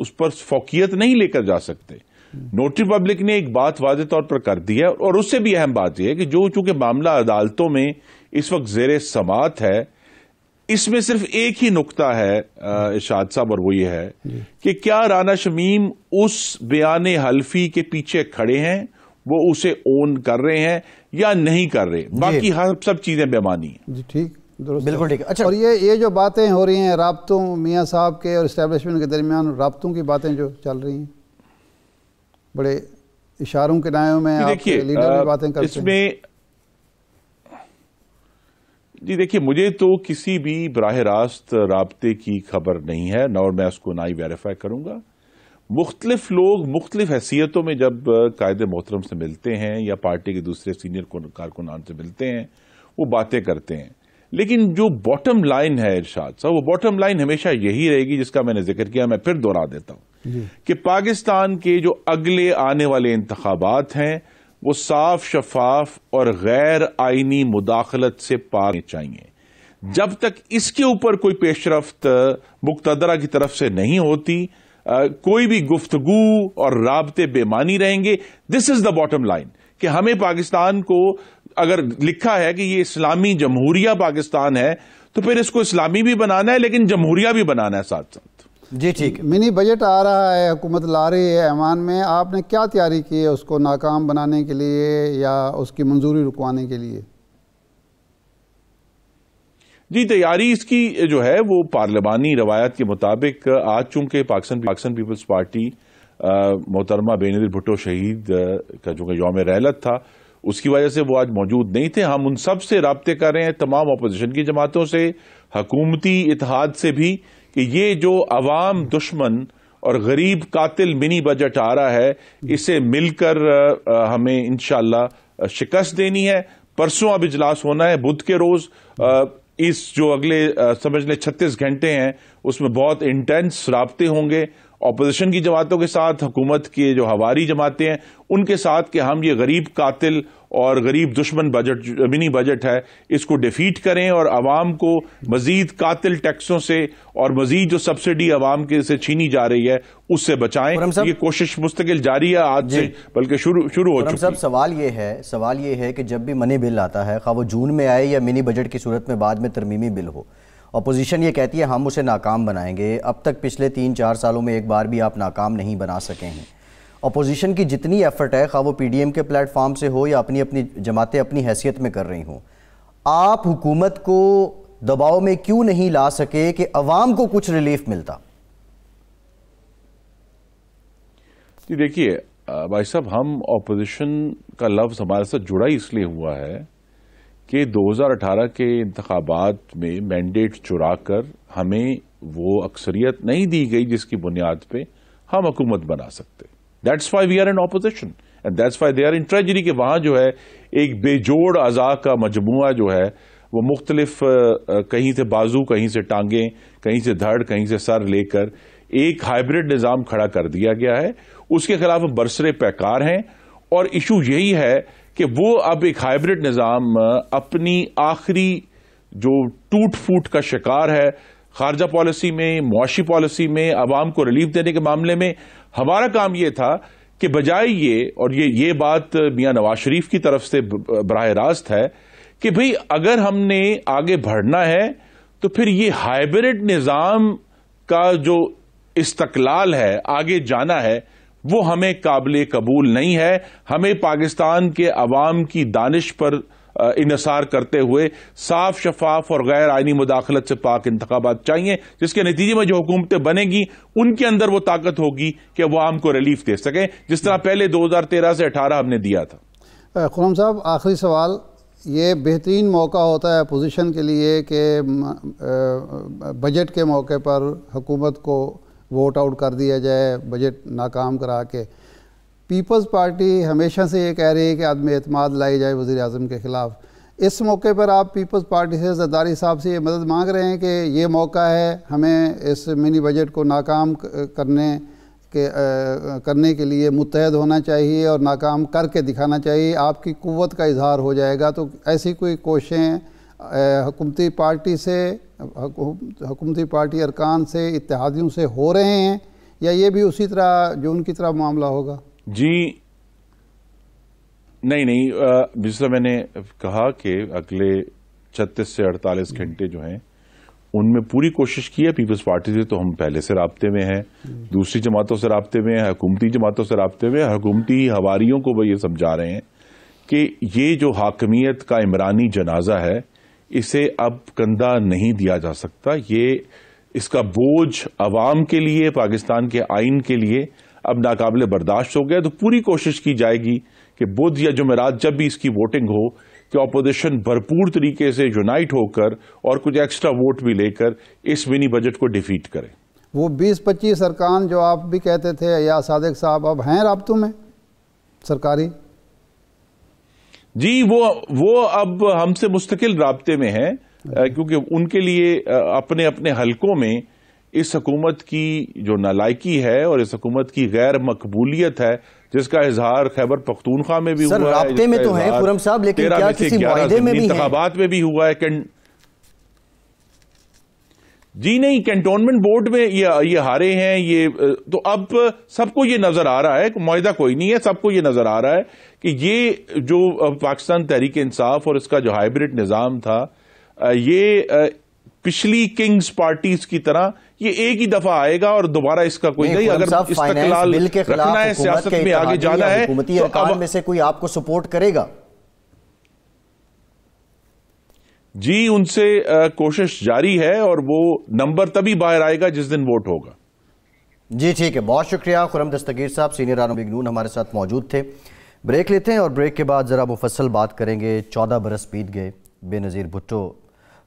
S4: उस पर फोकियत नहीं लेकर जा सकते नोटरी पब्लिक ने एक बात वाज तौर पर कर दी है और उससे भी अहम बात यह है कि जो चूंकि मामला अदालतों में इस वक्त जेर समात है इसमें सिर्फ एक ही नुकता है इशाद साहब और वो ये है कि क्या राना शमीम उस बयान हल्फी के पीछे खड़े हैं वो उसे ओन कर रहे हैं या नहीं कर रहे बाकी हर सब चीजें बेमानी है जी
S2: ठीक बिल्कुल ठीक अच्छा और ये ये जो बातें हो रही हैं रबतों मियाँ साहब के और इस्टेबलिशमेंट के दरमियान रबतों की बातें जो चल रही हैं बड़े इशारों के नायों में देखिए लीडर बातें करते इसमें
S4: जी देखिए मुझे तो किसी भी बरह रास्त रबते की खबर नहीं है ना और मैं उसको ना ही वेरीफाई करूंगा मुख्तलिफ लोग मुख्तलिफ हैसियतों में जब कायदे मोहतरम से मिलते हैं या पार्टी के दूसरे सीनियर कारकुनान से मिलते हैं वो बातें करते हैं लेकिन जो बॉटम लाइन है इरशाद साहब वो बॉटम लाइन हमेशा यही रहेगी जिसका मैंने जिक्र किया मैं फिर दोहरा देता हूं कि पाकिस्तान के जो अगले आने वाले इंतबात हैं वो साफ शफाफ और गैर आइनी मुदाखलत से पाने चाहिए जब तक इसके ऊपर कोई पेशरफ्त मुक्तदरा की तरफ से नहीं होती आ, कोई भी गुफ्तगु और रबते बेमानी रहेंगे this is the bottom line कि हमें पाकिस्तान को अगर लिखा है कि ये इस्लामी जमहूरिया पाकिस्तान है तो फिर इसको इस्लामी भी बनाना है लेकिन जमहूरिया भी बनाना है साथ साथ
S2: जी ठीक मिनी बजट आ रहा है हुकूमत ला रही है ऐमान में आपने क्या तैयारी की है उसको नाकाम बनाने के लिए या उसकी मंजूरी रुकवाने के लिए
S4: जी तैयारी इसकी जो है वो पार्लियामानी रवायत के मुताबिक आज चूंकि पाकिस्तान पाकिस्तान पीपल्स पार्टी मोहतरमा बेनदीर भुट्टो शहीद का जो योम रहलत था उसकी वजह से वो आज मौजूद नहीं थे हम उन सब से रबते कर रहे हैं तमाम अपोजिशन की जमातों से हकूमती इतिहाद से भी कि ये जो अवाम दुश्मन और गरीब कातिल मिनी बजट आ रहा है इसे मिलकर हमें इन शिकस्त देनी है परसों अब इजलास होना है बुध के रोज इस जो अगले समझ लें छत्तीस घंटे हैं उसमें बहुत इंटेंस रबते होंगे अपोजिशन की जमातों के साथ हुकूमत के जो हवारी जमातें हैं उनके साथ कि हम ये गरीब कातिल और गरीब दुश्मन बजट मिनी बजट है इसको डिफीट करें और आवाम को मजीद कातिल टैक्सों से और मजीद जो सब्सिडी आवाम के से छीनी जा रही है उससे बचाएं ये कोशिश मुस्तकिल जारी है आज से बल्कि शुरू शुरू हो चुकी सब
S1: सवाल ये है सवाल ये है कि जब भी मनी बिल आता है खा वो जून में आए या मिनी बजट की सूरत में बाद में तरमीमी बिल हो अपोजिशन ये कहती है हम उसे नाकाम बनाएंगे अब तक पिछले तीन चार सालों में एक बार भी आप नाकाम नहीं बना सके हैं अपोजिशन की जितनी एफर्ट है खा वो पीडीएम के प्लेटफॉर्म से हो या अपनी अपनी जमातें अपनी हैसियत में कर रही हों आप हुकूमत को दबाव में क्यों नहीं ला सके कि अवाम को कुछ रिलीफ मिलता
S4: जी देखिए भाई साहब हम ऑपोजिशन का लफ्ज़ हमारे साथ जुड़ा ही इसलिए हुआ है कि 2018 के इंतबात में मैंडेट चुरा कर हमें वो अक्सरियत नहीं दी गई जिसकी बुनियाद पे हम हुकूमत बना सकते that's why we are in opposition and that's why they are in treasury के वहां जो है एक बेजोड़ अजा का मजमु जो है वो मुख्तलिफ कहीं से बाजू कहीं से टांगे कहीं से धड़ कहीं से सर लेकर एक हाइब्रिड निज़ाम खड़ा कर दिया गया है उसके खिलाफ बरसरे पैकार हैं और इशू यही है कि वो अब एक हाइब्रिड निज़ाम अपनी आखिरी जो टूट फूट का शिकार है खारजा पॉलिसी में मुआशी पॉलिसी में आवाम को रिलीफ देने के मामले में हमारा काम यह था कि बजाय ये और ये ये बात मियाँ नवाज शरीफ की तरफ से बरह रास्त है कि भाई अगर हमने आगे बढ़ना है तो फिर ये हाइब्रिड निज़ाम का जो इस्तकलाल है आगे जाना है वो हमें काबिल कबूल नहीं है हमें पाकिस्तान के अवाम की दानिश पर इसार करते हुए साफ शफाफ और गैर आइनी मुदाखलत से पाक इंतबात चाहिए जिसके नतीजे में जो हुकूमतें बनेगी उनके अंदर वो ताकत होगी कि वह आम को रिलीफ दे सकें जिस तरह पहले दो हजार तेरह से अठारह हमने दिया
S2: था खुरम साहब आखिरी सवाल ये बेहतरीन मौका होता है अपोजिशन के लिए कि बजट के मौके पर हुकूमत को वोट आउट कर दिया जाए बजट नाकाम करा के पीपल्स पार्टी हमेशा से ये कह रही है कि आदम अतमाद लाई जाए वज़ी अजम के ख़िलाफ़ इस मौके पर आप पीपल्स पार्टी से जरदारी साहब से ये मदद मांग रहे हैं कि ये मौका है हमें इस मिनी बजट को नाकाम करने के आ, करने के लिए मुतहद होना चाहिए और नाकाम करके दिखाना चाहिए आपकी क़वत का इजहार हो जाएगा तो ऐसी कोई कोशें हुकूमती पार्टी से हुकूमती पार्टी अरकान से इतिहादियों से हो रहे हैं या ये भी उसी तरह जो उनकी तरह मामला होगा
S4: जी नहीं नहीं जिसका मैंने कहा कि अगले 36 से 48 हम्म। घंटे जो हैं उनमें पूरी कोशिश की है पीपल्स पार्टी से तो हम पहले से रबते में हैं हम्म। दूसरी जमातों से रबते में हैं हुकूमती जमातों से रबते में हुकूमती हवारीयों को भी ये समझा रहे हैं कि ये जो हाकमियत का इमरानी जनाजा है इसे अब कंधा नहीं दिया जा सकता ये इसका बोझ अवाम के लिए पाकिस्तान के आइन के लिए अब नाकबिल बर्दाश्त हो गया तो पूरी कोशिश की जाएगी कि बुध या जुमेरात जब भी इसकी वोटिंग हो कि अपोजिशन भरपूर तरीके से यूनाइट होकर और कुछ एक्स्ट्रा वोट भी लेकर इस मिनी बजट को डिफीट करें
S2: वो बीस पच्चीस अरकान जो आप भी कहते थे या सादक साहब अब हैं रबतों में सरकारी
S4: जी वो वो अब हमसे मुस्तकिल रबते में हैं हाँ। क्योंकि उनके लिए अपने अपने हलकों में इस हकूमत की जो नालायकी है और इस हकूमत की गैर मकबूलियत है जिसका इजहार खैबर पख्तूनख्वा में भी हुआ है में तो है खुरम साहब लेकिन क्या किसी में भी इंतबात में भी हुआ है जी नहीं कैंटोनमेंट बोर्ड में ये ये हारे हैं ये तो अब सबको ये नजर आ रहा है माहा कोई नहीं है सबको ये नजर आ रहा है कि ये जो पाकिस्तान तहरीक इंसाफ और इसका जो हाइब्रिड निज़ाम था ये पिछली किंग्स पार्टीज की तरह ये एक ही दफा आएगा और दोबारा इसका कोई नहीं, अगर इस्तकलाल रखना है सियासत में आगे जाना है तो अब
S1: में से कोई आपको सपोर्ट करेगा
S4: जी उनसे कोशिश जारी है और वो नंबर तभी बाहर आएगा जिस दिन वोट होगा जी
S1: ठीक है बहुत शुक्रिया खुरम दस्तगीर साहब सीनियर आनम हमारे साथ मौजूद थे ब्रेक लेते हैं और ब्रेक के बाद ज़रा मुफसल बात करेंगे चौदह बरस बीत गए बेनज़ीर भुट्टो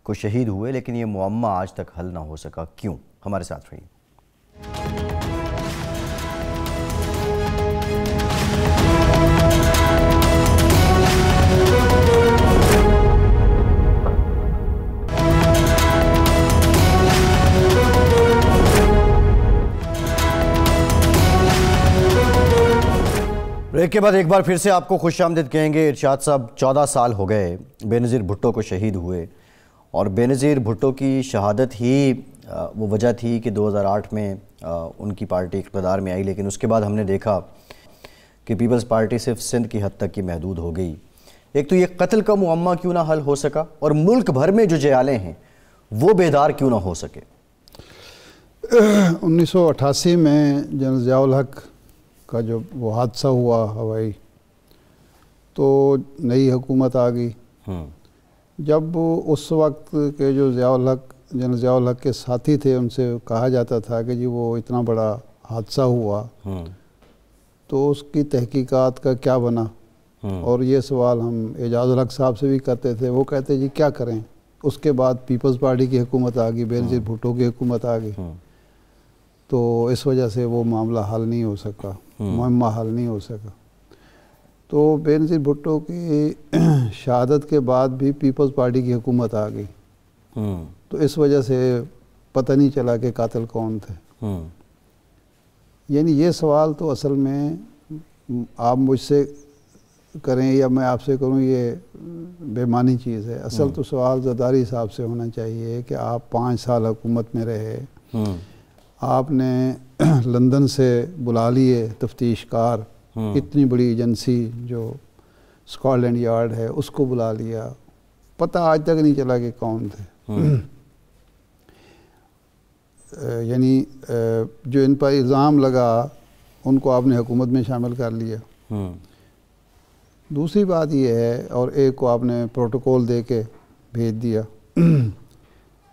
S1: को शहीद हुए लेकिन ये मामा आज तक हल ना हो सका क्यों हमारे साथ रहिए ब्रेक के बाद एक बार फिर से आपको खुश आमदीद कहेंगे इर्शाद साहब चौदह साल हो गए बेनज़ीर भुट्टो को शहीद हुए और बेनज़ीर भुट्टो की शहादत ही वो वजह थी कि 2008 में उनकी पार्टी इकतदार में आई लेकिन उसके बाद हमने देखा कि पीपल्स पार्टी सिर्फ सिंध की हद तक की महदूद हो गई एक तो ये कत्ल का मुआमा क्यों ना हल हो सका और मुल्क भर में जो जयाले हैं वो बेदार क्यों ना हो सके
S2: 1988 में जनरल जयाल हक का जब वो हादसा हुआ हवाई तो नई हुकूमत आ गई हम्म। जब उस वक्त के जो ज़ियाउल हक जन ज़ियाउल हक के साथी थे उनसे कहा जाता था कि जी वो इतना बड़ा हादसा हुआ हाँ। तो उसकी तहकीकात का क्या बना हाँ। और ये सवाल हम एजाज हक साहब से भी करते थे वो कहते जी क्या करें उसके बाद पीपल्स पार्टी की हुकूमत आ गई बेनजीर हाँ। भुट्टो की हुकूमत आ गई तो इस वजह से वो मामला हल नहीं हो सका मुहिमा हल नहीं हो सका तो बेनजीर भुट्टो की [CLEARS THROAT] शहादत के बाद भी पीपल्स पार्टी की हुकूमत आ गई हम्म। तो इस वजह से पता नहीं चला कि कातिल कौन थे
S3: हम्म।
S2: यानी ये सवाल तो असल में आप मुझसे करें या मैं आपसे करूं ये बेमानी चीज़ है असल हम्म। तो सवाल जदारी साहब से होना चाहिए कि आप पाँच साल हुकूमत में रहे आपने [CLEARS THROAT] लंदन से बुला लिए तफ्तीशकार हाँ। इतनी बड़ी एजेंसी जो स्कॉटलैंड यार्ड है उसको बुला लिया पता आज तक नहीं चला कि कौन थे हाँ। [CLEARS THROAT] यानी जो इन पर इल्ज़ाम लगा उनको आपने हुकूमत में शामिल कर लिया हाँ। दूसरी बात यह है और एक को आपने प्रोटोकॉल दे के भेज दिया [CLEARS THROAT]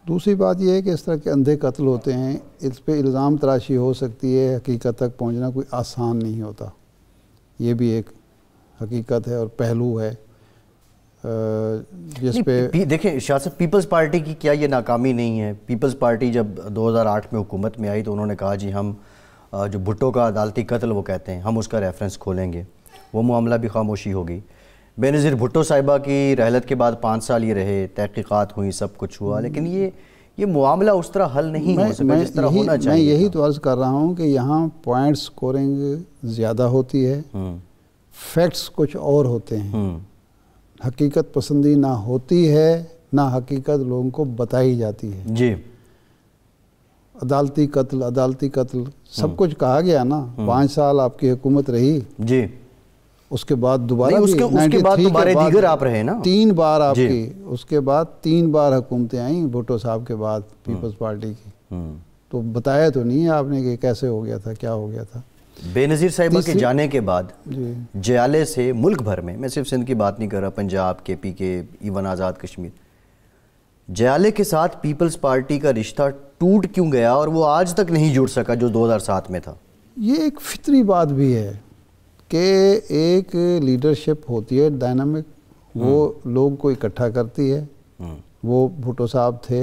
S2: दूसरी बात यह है कि इस तरह के अंधे कत्ल होते हैं इस पर इल्ज़ाम तराशी हो सकती है हकीकत तक पहुंचना कोई आसान नहीं होता ये भी एक हकीकत है और पहलू है
S1: जिस पे देखें शासक पीपल्स पार्टी की क्या ये नाकामी नहीं है पीपल्स पार्टी जब 2008 में हुकूमत में आई तो उन्होंने कहा जी हम जो भुट्टो का अदालती कत्ल वो कहते हैं हम उसका रेफरेंस खोलेंगे वो मामला भी खामोशी हो गई बेनज़ीर भुट्टो साहिबा की रहलत के बाद पाँच साल ये रहे तहकीक़ात हुई सब कुछ हुआ लेकिन ये ये मामला उस तरह हल नहीं मैं, हो सका मैं, जिस तरह होना चाहिए मैं
S2: यही तो अर्ज कर रहा हूँ कि यहाँ पॉइंट स्कोरिंग ज़्यादा होती है फैक्ट्स हम्म। कुछ और होते हैं हम्म। हकीकत पसंदी ना होती है ना हकीकत लोगों को बताई जाती है जी अदालती कत्ल अदालती कत्ल सब हम्म। कुछ कहा गया ना पाँच साल आपकी हुकूमत रही जी उसके बाद दोबारा उसके, उसके बाद दोबारा दीगर आप रहे ना तीन बार आपकी उसके बाद तीन बार हुकूमतें आई भुट्टो साहब के बाद हम्म। पीपल्स पार्टी की हम्म। तो बताया तो नहीं आपने कि कैसे हो गया था क्या हो गया था
S1: बेनज़ीर साहब के जाने के बाद जयाले से मुल्क भर में मैं सिर्फ सिंध की बात नहीं कर रहा पंजाब के पी के इवन आज़ाद कश्मीर जयाले के साथ पीपल्स पार्टी का रिश्ता टूट क्यों गया और वो आज तक नहीं जुड़ सका जो 2007 में था
S2: ये एक फितरी बात भी है कि एक लीडरशिप होती है डायनामिक वो हाँ। लोग को इकट्ठा करती है हाँ। वो भुट्टो साहब थे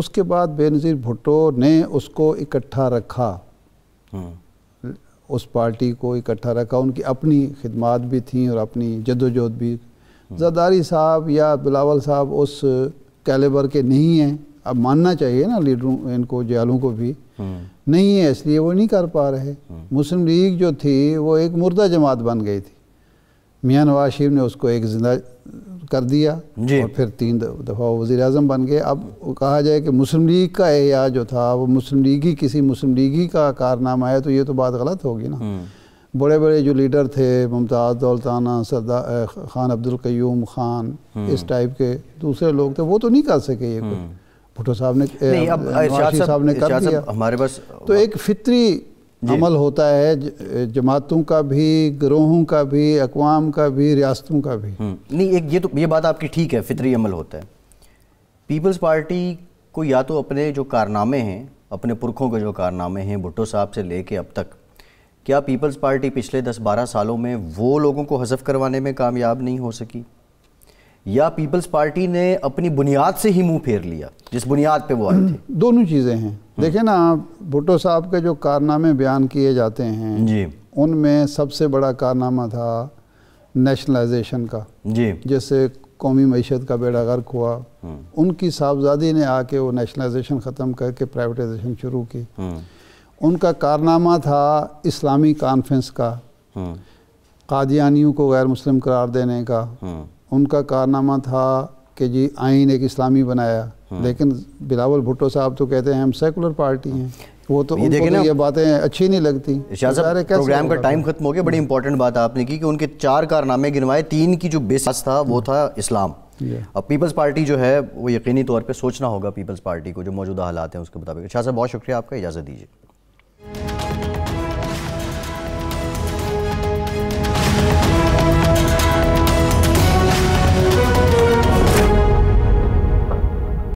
S2: उसके बाद बेनज़ीर भुट्टो ने उसको इकट्ठा रखा
S3: हाँ।
S2: उस पार्टी को इकट्ठा रखा उनकी अपनी खिदमत भी थी और अपनी जदोजहद भी जरदारी साहब या बिलावल साहब उस कैलेबर के नहीं हैं अब मानना चाहिए ना लीडरों इनको जयालों को भी हम्म। नहीं है इसलिए वो नहीं कर पा रहे हम्म। मुस्लिम लीग जो थी वो एक मुर्दा जमात बन गई थी मियाँ नवाज शरीफ ने उसको एक जिंदा कर दिया और फिर तीन दफ़ा वज़ी अजम बन गए अब कहा जाए कि मुस्लिम लीग का एहया जो था वो मुस्लिम लीग ही किसी मुस्लिम लीग ही का कारनामा है तो ये तो बात गलत होगी ना
S3: हम्म।
S2: बड़े बड़े जो लीडर थे मुमताज़ दौलताना सरदार ख़ान अब्दुल क्यूम ख़ान इस टाइप के दूसरे लोग थे वो तो नहीं कर सके ये कुछ भुट्टो साहब ने नहीं अब साहब ने कर दिया हमारे पास तो एक फितरी अमल होता है जमातों का भी ग्रोहों का भी अकवाम का भी रियासतों का भी
S1: हम्म, नहीं एक ये तो ये बात आपकी ठीक है फितरी अमल होता है पीपल्स पार्टी को या तो अपने जो कारनामे हैं अपने पुरखों के जो कारनामे हैं भुट्टो साहब से लेके अब तक क्या पीपल्स पार्टी पिछले 10-12 सालों में वो लोगों को हजफ करवाने में कामयाब नहीं हो सकी या पीपल्स पार्टी ने अपनी बुनियाद से ही मुंह फेर लिया जिस बुनियाद पे वो आए थे [CLEARS THROAT] दोनों चीज़ें
S2: हैं हम्म। देखे ना भुट्टो साहब के जो कारनामे बयान किए जाते हैं जी उनमें सबसे बड़ा कारनामा था नेशनलाइजेशन का जी जैसे कौमी मीशत का बेड़ा गर्क हुआ हम्म। उनकी साहबजादी ने आके वो नेशनलाइजेशन ख़त्म करके प्राइवेटाइजेशन शुरू की हम्म। उनका कारनामा था इस्लामी कॉन्फ्रेंस का कादियानियों को गैर मुस्लिम करार देने का उनका कारनामा था कि जी आइन एक इस्लामी बनाया हाँ। लेकिन बिलावल भुट्टो साहब तो कहते हैं हम सेकुलर पार्टी हैं वो तो ये देखे तो ना ये बातें अच्छी नहीं लगती प्रोग्राम का टाइम खत्म
S1: हो गया बड़ी इंपॉर्टेंट बात आपने की कि उनके चार कारनामे गिनवाए तीन की जो बेसिस था वो था इस्लाम अब पीपल्स पार्टी जो है वो यकीनी तौर पे सोचना होगा पीपल्स पार्टी को जो मौजूदा हालात हैं उसके मुताबिक शाह साहब बहुत शुक्रिया आपका इजाज़त दीजिए